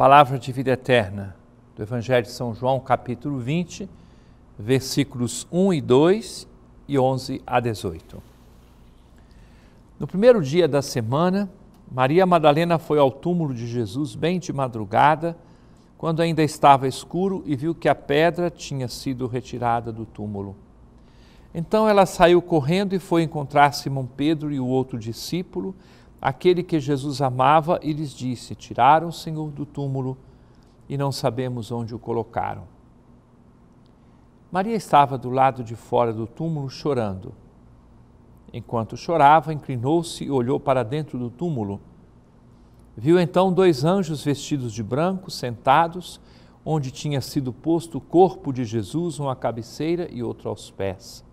Palavra de vida eterna do Evangelho de São João, capítulo 20, versículos 1 e 2 e 11 a 18. No primeiro dia da semana, Maria Madalena foi ao túmulo de Jesus bem de madrugada, quando ainda estava escuro e viu que a pedra tinha sido retirada do túmulo. Então ela saiu correndo e foi encontrar Simão Pedro e o outro discípulo aquele que Jesus amava e lhes disse: Tiraram o Senhor do túmulo e não sabemos onde o colocaram. Maria estava do lado de fora do túmulo chorando. Enquanto chorava, inclinou-se e olhou para dentro do túmulo. Viu então dois anjos vestidos de branco sentados onde tinha sido posto o corpo de Jesus, um à cabeceira e outro aos pés.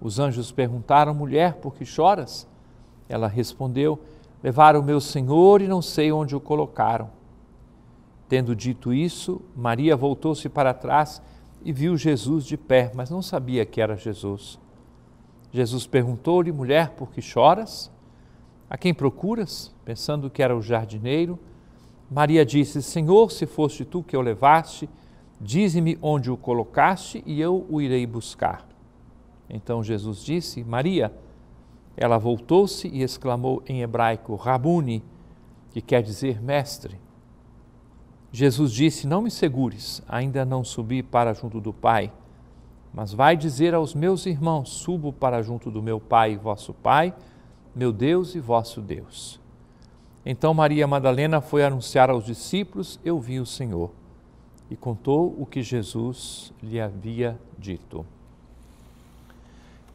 Os anjos perguntaram: Mulher, por que choras? Ela respondeu: Levaram o meu senhor e não sei onde o colocaram. Tendo dito isso, Maria voltou-se para trás e viu Jesus de pé, mas não sabia que era Jesus. Jesus perguntou-lhe: Mulher, por que choras? A quem procuras? Pensando que era o jardineiro. Maria disse: Senhor, se foste tu que o levaste, dize-me onde o colocaste e eu o irei buscar. Então Jesus disse: Maria. Ela voltou-se e exclamou em hebraico: Rabuni, que quer dizer mestre. Jesus disse: Não me segures, ainda não subi para junto do Pai, mas vai dizer aos meus irmãos: Subo para junto do meu Pai e vosso Pai, meu Deus e vosso Deus. Então Maria Madalena foi anunciar aos discípulos: Eu vi o Senhor, e contou o que Jesus lhe havia dito.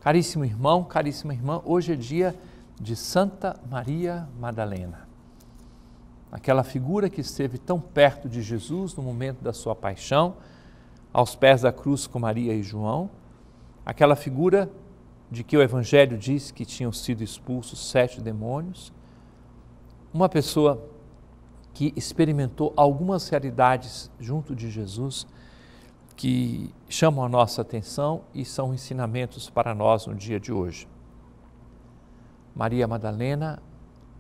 Caríssimo irmão, caríssima irmã, hoje é dia de Santa Maria Madalena. Aquela figura que esteve tão perto de Jesus no momento da sua paixão, aos pés da cruz com Maria e João, aquela figura de que o Evangelho diz que tinham sido expulsos sete demônios, uma pessoa que experimentou algumas realidades junto de Jesus que chamam a nossa atenção e são ensinamentos para nós no dia de hoje. Maria Madalena,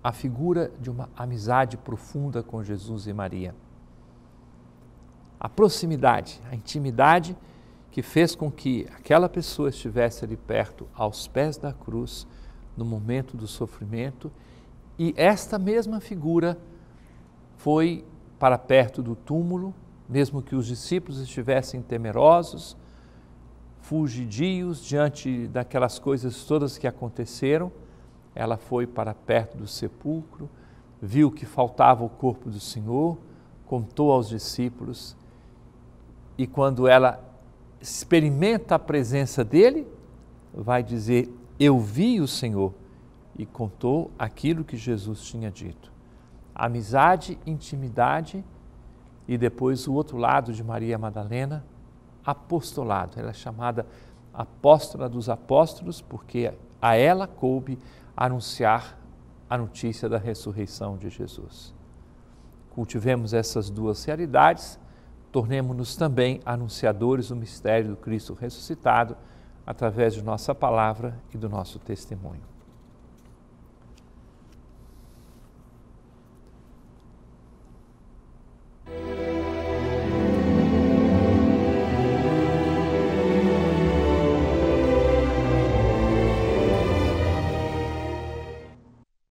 a figura de uma amizade profunda com Jesus e Maria. A proximidade, a intimidade que fez com que aquela pessoa estivesse ali perto, aos pés da cruz, no momento do sofrimento, e esta mesma figura foi para perto do túmulo mesmo que os discípulos estivessem temerosos, fugidios diante daquelas coisas todas que aconteceram, ela foi para perto do sepulcro, viu que faltava o corpo do Senhor, contou aos discípulos, e quando ela experimenta a presença dele, vai dizer: Eu vi o Senhor, e contou aquilo que Jesus tinha dito. Amizade, intimidade e depois o outro lado de Maria Madalena, apostolado. Ela é chamada apóstola dos apóstolos porque a ela coube anunciar a notícia da ressurreição de Jesus. Cultivemos essas duas realidades, tornemos-nos também anunciadores do mistério do Cristo ressuscitado através de nossa palavra e do nosso testemunho.